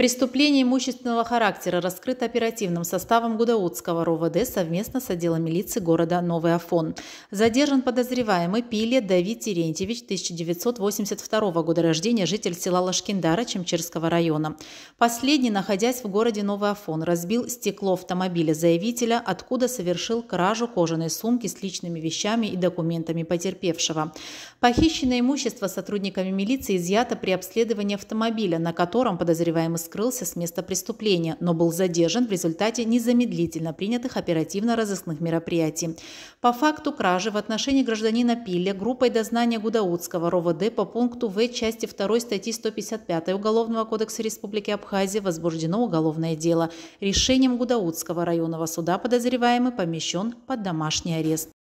Преступление имущественного характера раскрыто оперативным составом Гудаутского РОВД совместно с отделом милиции города Новый Афон. Задержан подозреваемый Пиле Давид Терентьевич, 1982 года рождения, житель села Лашкиндара Чемчерского района. Последний, находясь в городе Новый Афон, разбил стекло автомобиля заявителя, откуда совершил кражу кожаной сумки с личными вещами и документами потерпевшего. Похищенное имущество сотрудниками милиции изъято при обследовании автомобиля, на котором подозреваемый скрылся с места преступления, но был задержан в результате незамедлительно принятых оперативно-розыскных мероприятий. По факту кражи в отношении гражданина Пилля группой дознания Гудаутского РОВД по пункту В части 2 статьи 155 Уголовного кодекса Республики Абхазия возбуждено уголовное дело. Решением Гудаутского районного суда подозреваемый помещен под домашний арест.